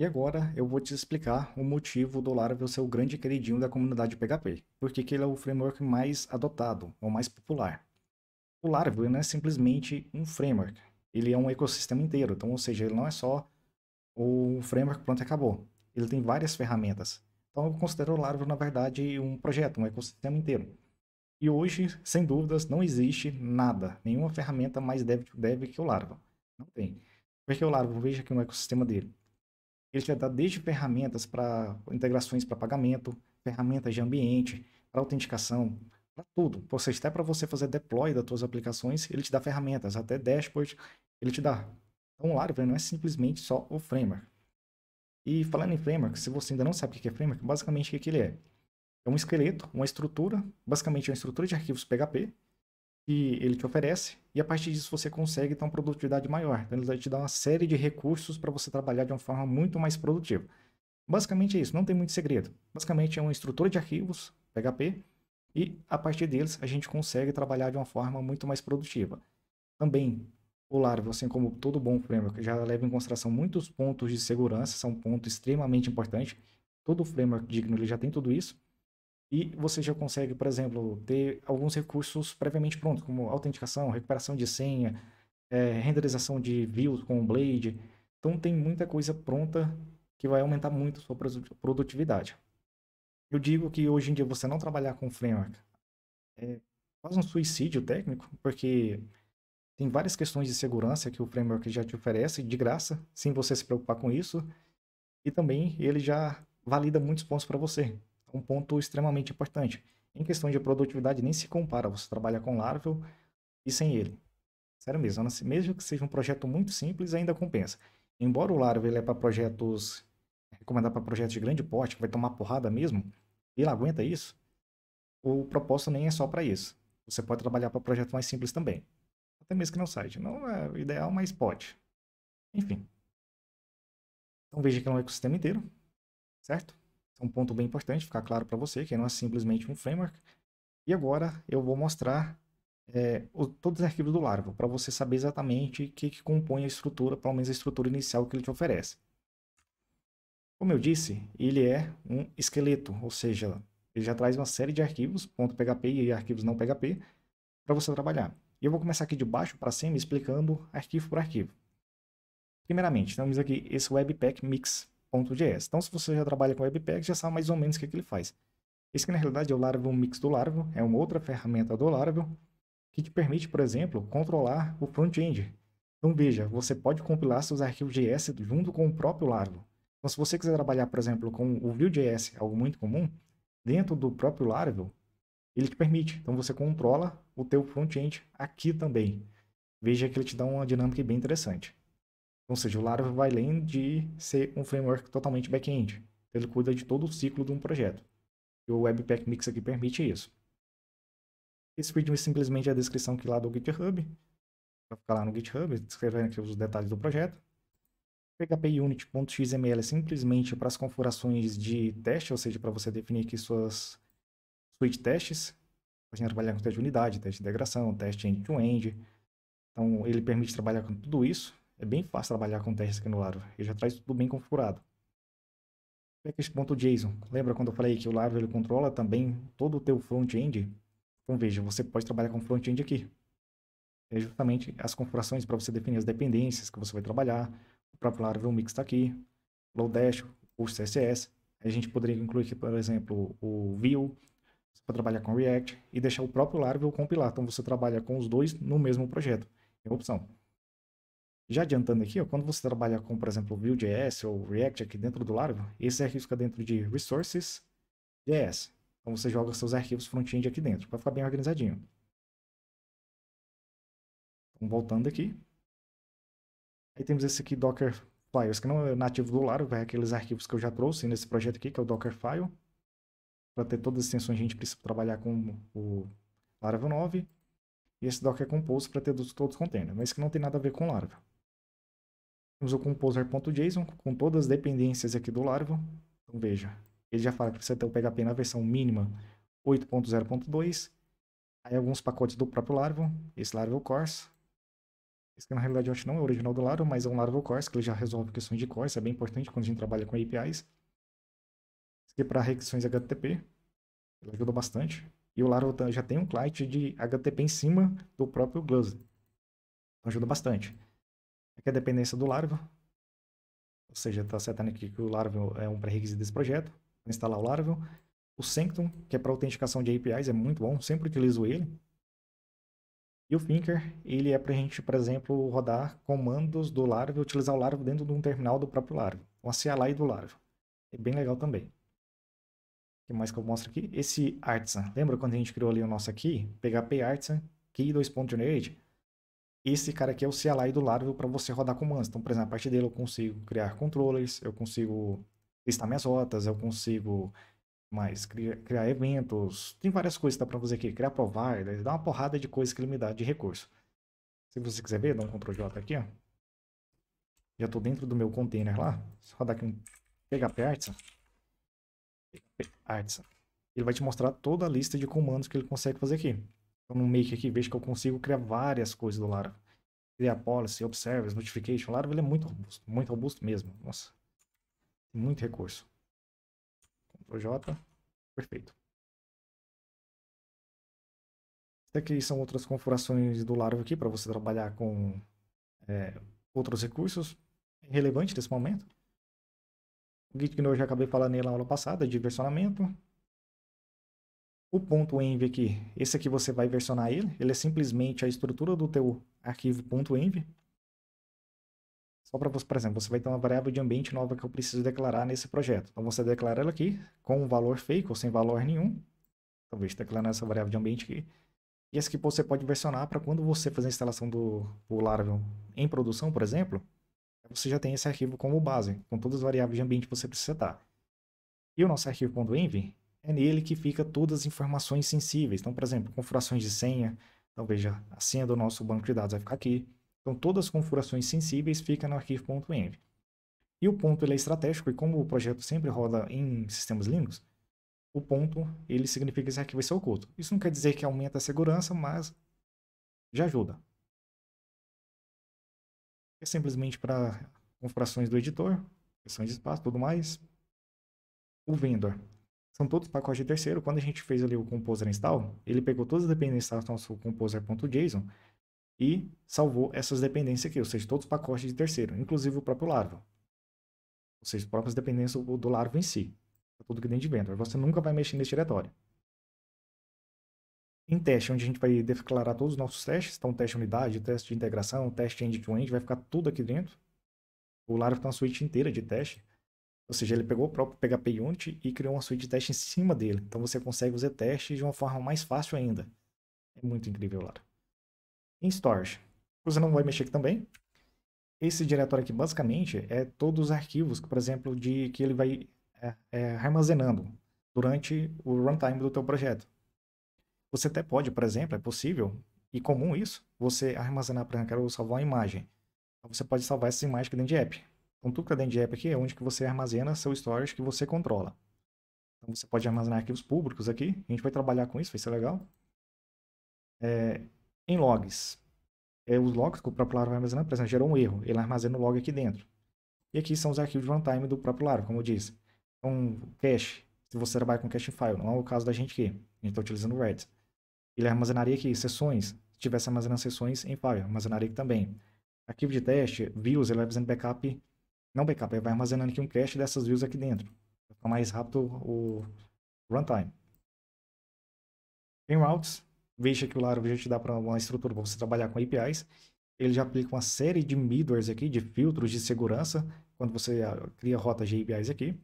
E agora eu vou te explicar o motivo do Laravel ser o grande queridinho da comunidade PHP, porque ele é o framework mais adotado, ou mais popular. O Laravel não é simplesmente um framework, ele é um ecossistema inteiro, então, ou seja, ele não é só o framework pronto acabou, ele tem várias ferramentas. Então eu considero o Laravel, na verdade, um projeto, um ecossistema inteiro. E hoje, sem dúvidas, não existe nada, nenhuma ferramenta mais dev dev que o Laravel. Não tem. Por que o Laravel, veja aqui no é ecossistema dele. Ele te dá desde ferramentas para integrações para pagamento, ferramentas de ambiente, para autenticação, para tudo. Você, até para você fazer deploy das suas aplicações, ele te dá ferramentas, até dashboard, ele te dá. Então, o Laravel não é simplesmente só o framework. E falando em framework, se você ainda não sabe o que é framework, basicamente o que ele é? É um esqueleto, uma estrutura, basicamente é uma estrutura de arquivos PHP, que ele te oferece e a partir disso você consegue ter uma produtividade maior. Então ele vai te dar uma série de recursos para você trabalhar de uma forma muito mais produtiva. Basicamente é isso, não tem muito segredo. Basicamente é um estrutura de arquivos, PHP, e a partir deles a gente consegue trabalhar de uma forma muito mais produtiva. Também o Laravel, assim como todo bom framework, já leva em consideração muitos pontos de segurança, são um ponto extremamente importante. Todo framework digno ele já tem tudo isso. E você já consegue, por exemplo, ter alguns recursos previamente prontos, como autenticação, recuperação de senha, é, renderização de views com o Blade. Então tem muita coisa pronta que vai aumentar muito a sua produtividade. Eu digo que hoje em dia você não trabalhar com framework é quase um suicídio técnico, porque tem várias questões de segurança que o framework já te oferece de graça, sem você se preocupar com isso. E também ele já valida muitos pontos para você um ponto extremamente importante. Em questão de produtividade, nem se compara. Você trabalha com Laravel e sem ele. Sério mesmo, assim, mesmo que seja um projeto muito simples, ainda compensa. Embora o Laravel é para projetos, é recomendar para projetos de grande porte, que vai tomar porrada mesmo, ele aguenta isso, o propósito nem é só para isso. Você pode trabalhar para projetos mais simples também. Até mesmo que não site. Não é o ideal, mas pode. Enfim. Então veja que é um ecossistema inteiro, certo? é um ponto bem importante, ficar claro para você que não é simplesmente um framework. E agora eu vou mostrar é, o, todos os arquivos do Laravel, para você saber exatamente o que, que compõe a estrutura, pelo menos a estrutura inicial que ele te oferece. Como eu disse, ele é um esqueleto, ou seja, ele já traz uma série de arquivos, .php e arquivos não PHP, para você trabalhar. E eu vou começar aqui de baixo para cima explicando arquivo por arquivo. Primeiramente, temos aqui esse Webpack Mix, então, se você já trabalha com Webpack, já sabe mais ou menos o que, é que ele faz. Esse aqui, na realidade, é o Laravel Mix do Laravel, é uma outra ferramenta do Laravel, que te permite, por exemplo, controlar o front-end. Então, veja, você pode compilar seus arquivos JS junto com o próprio Laravel. Então, se você quiser trabalhar, por exemplo, com o Vue.js, algo muito comum, dentro do próprio Laravel, ele te permite. Então, você controla o teu front-end aqui também. Veja que ele te dá uma dinâmica bem interessante. Ou seja, o Laravel vai além de ser um framework totalmente back-end. Ele cuida de todo o ciclo de um projeto. E o Webpack Mix aqui permite isso. Esse vídeo é simplesmente é a descrição aqui lá do GitHub. Vai ficar lá no GitHub, descrevendo aqui os detalhes do projeto. PHPUnit.xml é simplesmente para as configurações de teste, ou seja, para você definir aqui suas suite testes. gente trabalhar com teste de unidade, teste de integração, teste end-to-end. -end. Então, ele permite trabalhar com tudo isso. É bem fácil trabalhar com testes aqui no Laravel. Ele já traz tudo bem configurado. É Package.json. Lembra quando eu falei que o Laravel ele controla também todo o teu front-end? Então veja, você pode trabalhar com front-end aqui. É justamente as configurações para você definir as dependências que você vai trabalhar. O próprio Laravel Mix está aqui. Lodash, o CSS. A gente poderia incluir aqui, por exemplo, o Vue, você pode trabalhar com React e deixar o próprio Laravel compilar. Então você trabalha com os dois no mesmo projeto. É uma opção. Já adiantando aqui, ó, quando você trabalha com, por exemplo, Vue.js ou React aqui dentro do Largo, esse arquivo fica dentro de Resources.js. Então você joga seus arquivos front-end aqui dentro, para ficar bem organizadinho. Então, voltando aqui. Aí temos esse aqui, Docker Files, que não é nativo do Largo, é aqueles arquivos que eu já trouxe nesse projeto aqui, que é o Dockerfile. Para ter todas as extensões, a gente precisa trabalhar com o Laravel 9. E esse Docker Compose para ter todos os containers, mas que não tem nada a ver com Laravel temos o composer.json com todas as dependências aqui do Laravel. Então veja, ele já fala que precisa ter o PHP na versão mínima 8.0.2. Aí alguns pacotes do próprio Laravel, esse Laravel Cores. Esse que na realidade que não é o original do Laravel, mas é um Laravel Cores, que ele já resolve questões de cores, é bem importante quando a gente trabalha com APIs. Esse aqui é para requisições HTTP, ele ajuda bastante. E o Laravel tá, já tem um client de HTTP em cima do próprio Gluzzy. Então ajuda bastante. Aqui é, é a dependência do Laravel. Ou seja, está acertando aqui que o Laravel é um pré-requisito desse projeto. Vou instalar o Laravel. O Sanctum, que é para autenticação de APIs, é muito bom. Sempre utilizo ele. E o Thinker, ele é para a gente, por exemplo, rodar comandos do Laravel, utilizar o Laravel dentro de um terminal do próprio Laravel, uma CLI do Laravel. É bem legal também. O que mais que eu mostro aqui? Esse Artisan. Lembra quando a gente criou ali o nosso aqui? PHP Artisan, key2.generate esse cara aqui é o CLI do Laravel para você rodar comandos. Então, por exemplo, a partir dele eu consigo criar controllers, eu consigo listar minhas rotas, eu consigo mais criar, criar eventos. Tem várias coisas que dá para fazer aqui. Criar providers, dá uma porrada de coisas que ele me dá de recurso. Se você quiser ver, dá um Ctrl J aqui, ó. Já estou dentro do meu container lá. Só rodar aqui um PHP Artisan. PHP Artisan. Ele vai te mostrar toda a lista de comandos que ele consegue fazer aqui no Make aqui, vejo que eu consigo criar várias coisas do Laravel. Criar policy, observers, notification. O Laravel é muito robusto, muito robusto mesmo. Nossa, muito recurso. Ctrl J, perfeito. Isso aqui são outras configurações do Laravel aqui para você trabalhar com é, outros recursos. Relevante nesse momento. O Git eu já acabei falando nele na aula passada, diversionamento o ponto .env aqui, esse aqui você vai versionar ele, ele é simplesmente a estrutura do teu arquivo .env. Só para você, por exemplo, você vai ter uma variável de ambiente nova que eu preciso declarar nesse projeto. Então você declara ela aqui com um valor fake ou sem valor nenhum. Talvez declarar essa variável de ambiente aqui. E essa aqui você pode versionar para quando você fazer a instalação do, do Laravel em produção, por exemplo, você já tem esse arquivo como base, com todas as variáveis de ambiente que você precisa setar. E o nosso arquivo.env, é nele que fica todas as informações sensíveis. Então, por exemplo, configurações de senha, então veja, a senha do nosso banco de dados vai ficar aqui. Então, todas as configurações sensíveis ficam no arquivo.env. E o ponto ele é estratégico, e como o projeto sempre roda em sistemas Linux, o ponto ele significa que esse arquivo vai ser oculto. Isso não quer dizer que aumenta a segurança, mas já ajuda. É simplesmente para configurações do editor, questões de espaço, tudo mais. O vendor são todos pacotes de terceiro. Quando a gente fez ali o Composer install, ele pegou todas as dependências do nosso composer.json e salvou essas dependências aqui, ou seja, todos os pacotes de terceiro, inclusive o próprio Laravel. Ou seja, as próprias dependências do Laravel em si. Tudo que dentro de dentro. Você nunca vai mexer nesse diretório. Em teste, onde a gente vai declarar todos os nossos testes, então teste unidade, teste de integração, teste end-to-end, -end, vai ficar tudo aqui dentro. O Laravel tem uma suíte inteira de teste. Ou seja, ele pegou o próprio PHP Unit e criou uma suite de teste em cima dele. Então você consegue fazer testes de uma forma mais fácil ainda. É muito incrível, lá Em storage, você não vai mexer aqui também. Esse diretório aqui, basicamente, é todos os arquivos, por exemplo, de que ele vai é, é, armazenando durante o runtime do teu projeto. Você até pode, por exemplo, é possível e comum isso, você armazenar, por exemplo, eu quero salvar uma imagem. Então você pode salvar essas imagens aqui dentro de app. Então, Tuca dentro de app aqui é onde que você armazena seu storage que você controla. Então, você pode armazenar arquivos públicos aqui. A gente vai trabalhar com isso, vai ser legal. É, em logs. É os logs que o próprio Laravel vai armazenar, por exemplo, gerou um erro. Ele armazena o log aqui dentro. E aqui são os arquivos de runtime do próprio Laravel, como eu disse. Então, cache. Se você trabalha com cache file, não é o caso da gente aqui. A gente está utilizando o Redis. Ele armazenaria aqui sessões. Se tivesse armazenando sessões em file, armazenaria aqui também. Arquivo de teste, views, ele vai fazendo backup não backup, ele vai armazenando aqui um cache dessas views aqui dentro. Vai ficar mais rápido o runtime. Em routes, veja que o Laravel já te dá para uma estrutura para você trabalhar com APIs. Ele já aplica uma série de middlewares aqui, de filtros de segurança, quando você ah, cria rotas de APIs aqui.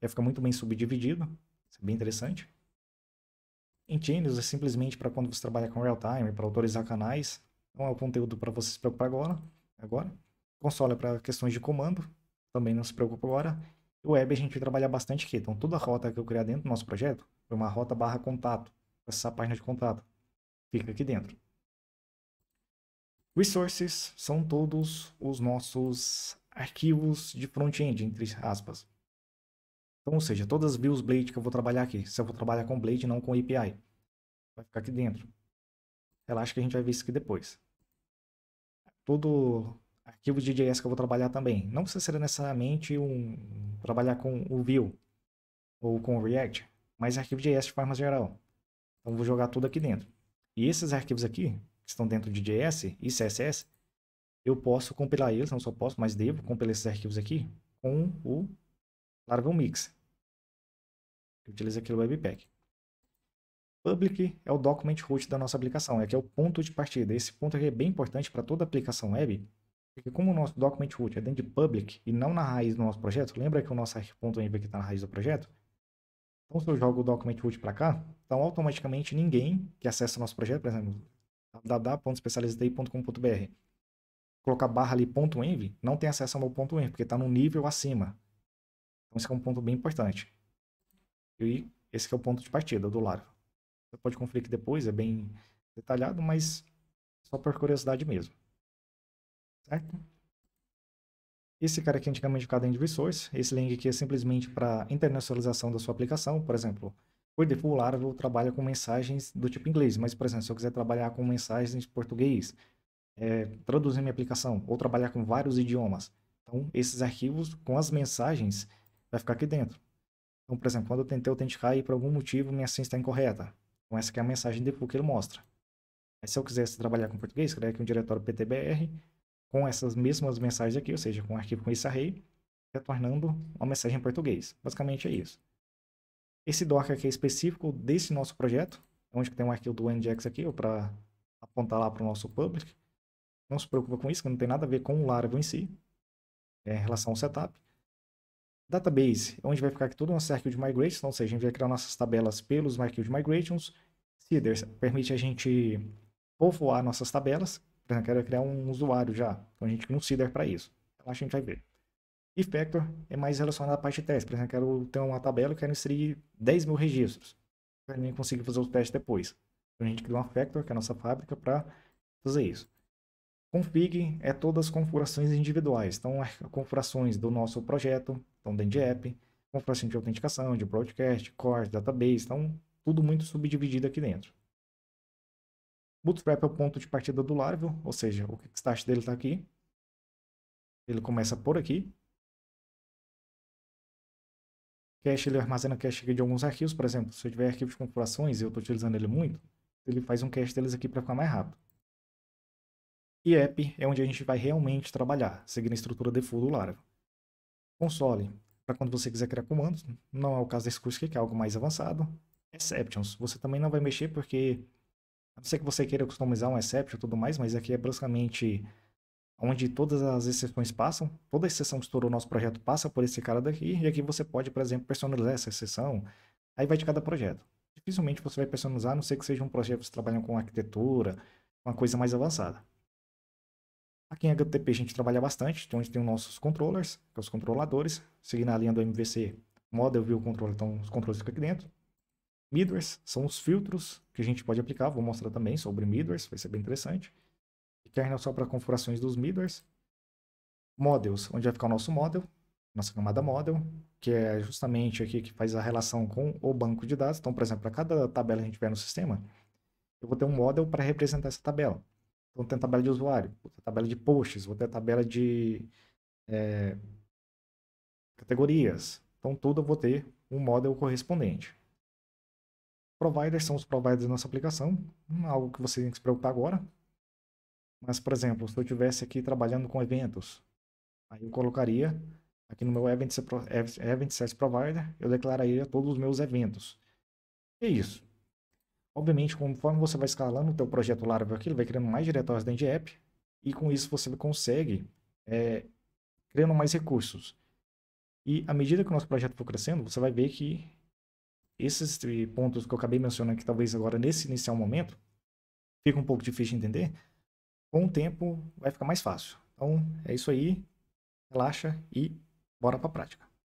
Já fica muito bem subdividido, isso é bem interessante. Em Channels é simplesmente para quando você trabalha com real-time, para autorizar canais. Não é o conteúdo para você se preocupar agora. agora. Console é para questões de comando, também não se preocupa agora. O web a gente vai trabalhar bastante aqui. Então, toda a rota que eu criar dentro do nosso projeto foi uma rota barra contato. Essa página de contato fica aqui dentro. Resources são todos os nossos arquivos de front-end, entre aspas. Então, ou seja, todas as views Blade que eu vou trabalhar aqui. Se eu vou trabalhar com Blade, não com API. Vai ficar aqui dentro. Relaxa que a gente vai ver isso aqui depois. Todo arquivos de JS que eu vou trabalhar também. Não precisa ser necessariamente um trabalhar com o Vue ou com o React, mas arquivo JS de forma geral. Então vou jogar tudo aqui dentro. E esses arquivos aqui, que estão dentro de JS e CSS, eu posso compilar eles, não só posso, mas devo compilar esses arquivos aqui com o Laravel Mix. que utiliza aqui o Webpack. Public é o document root da nossa aplicação, é que é o ponto de partida. Esse ponto aqui é bem importante para toda aplicação web, porque como o nosso document root é dentro de public e não na raiz do nosso projeto, lembra que o nosso arquivo.env aqui está na raiz do projeto? Então, se eu jogo o document root para cá, então automaticamente ninguém que acessa nosso projeto, por exemplo, www.specializedei.com.br, colocar barra ali ponto .env, não tem acesso ao ponto .env, porque está num nível acima. Então, esse é um ponto bem importante. E esse é o ponto de partida do Laravel. Você pode conferir que depois, é bem detalhado, mas só por curiosidade mesmo certo? Esse cara aqui é antigamente cada end resource. Esse link aqui é simplesmente para internacionalização da sua aplicação. Por exemplo, por default, Laravel trabalha com mensagens do tipo inglês. Mas, por exemplo, se eu quiser trabalhar com mensagens em português, é, traduzir minha aplicação ou trabalhar com vários idiomas. Então, esses arquivos com as mensagens vai ficar aqui dentro. Então, por exemplo, quando eu tentei autenticar e por algum motivo minha senha está incorreta. Então, essa aqui é a mensagem de default que ele mostra. Mas se eu quisesse trabalhar com português, criar aqui um diretório PTBR com essas mesmas mensagens aqui, ou seja, com o arquivo com esse array, retornando uma mensagem em português. Basicamente é isso. Esse docker aqui é específico desse nosso projeto, onde tem um arquivo do Nginx aqui, para apontar lá para o nosso public. Não se preocupa com isso, que não tem nada a ver com o Laravel em si, é, em relação ao setup. Database, onde vai ficar aqui todo o nosso arquivo de migrations, ou seja, a gente vai criar nossas tabelas pelos arquivos de migrations. Seeders permite a gente povoar nossas tabelas, eu quero criar um usuário já. Então a gente cria um seeder para isso. Lá a gente vai ver. E Factor é mais relacionado à parte de teste. Por exemplo, eu quero ter uma tabela, eu quero inserir 10 mil registros. Eu nem consigo fazer os testes depois. Então a gente cria uma Factor, que é a nossa fábrica, para fazer isso. Config é todas as configurações individuais. Então, configurações do nosso projeto, então dentro de app, configuração de autenticação, de broadcast, core, database, então tudo muito subdividido aqui dentro. Bootstrap é o ponto de partida do Laravel, ou seja, o kickstart dele está aqui. Ele começa por aqui. Cache, ele armazena cache aqui de alguns arquivos, por exemplo, se eu tiver arquivos de configurações e eu estou utilizando ele muito, ele faz um cache deles aqui para ficar mais rápido. E app é onde a gente vai realmente trabalhar, seguindo a estrutura default do Laravel. Console, para quando você quiser criar comandos, não é o caso desse curso aqui, que é algo mais avançado. Exceptions, você também não vai mexer porque a não ser que você queira customizar um exception e tudo mais, mas aqui é basicamente onde todas as exceções passam. Toda exceção que estourou o nosso projeto passa por esse cara daqui, e aqui você pode, por exemplo, personalizar essa exceção. Aí vai de cada projeto. Dificilmente você vai personalizar, a não ser que seja um projeto que você trabalha com arquitetura, uma coisa mais avançada. Aqui em HTTP a gente trabalha bastante, onde então tem os nossos controllers, que são os controladores, seguindo a linha do MVC Model View Controller, então os controles ficam aqui dentro. Midwares são os filtros que a gente pode aplicar. Vou mostrar também sobre midwares, vai ser bem interessante. Kernel só para configurações dos midwares. Models, onde vai ficar o nosso model, nossa camada model, que é justamente aqui que faz a relação com o banco de dados. Então, por exemplo, para cada tabela que a gente tiver no sistema, eu vou ter um model para representar essa tabela. Então, tem a tabela de usuário, vou ter a tabela de posts, vou ter a tabela de é, categorias. Então, tudo eu vou ter um model correspondente. Providers são os providers da nossa aplicação, não é algo que você tem que se preocupar agora. Mas, por exemplo, se eu estivesse aqui trabalhando com eventos, aí eu colocaria aqui no meu event, Service Provider, eu declararia todos os meus eventos. E é isso. Obviamente, conforme você vai escalando o teu projeto Laravel aqui, ele vai criando mais diretórios dentro de app, e com isso você consegue é, criando mais recursos. E à medida que o nosso projeto for crescendo, você vai ver que esses pontos que eu acabei mencionando, que talvez agora nesse inicial momento, fica um pouco difícil de entender, com o tempo vai ficar mais fácil. Então é isso aí, relaxa e bora para a prática.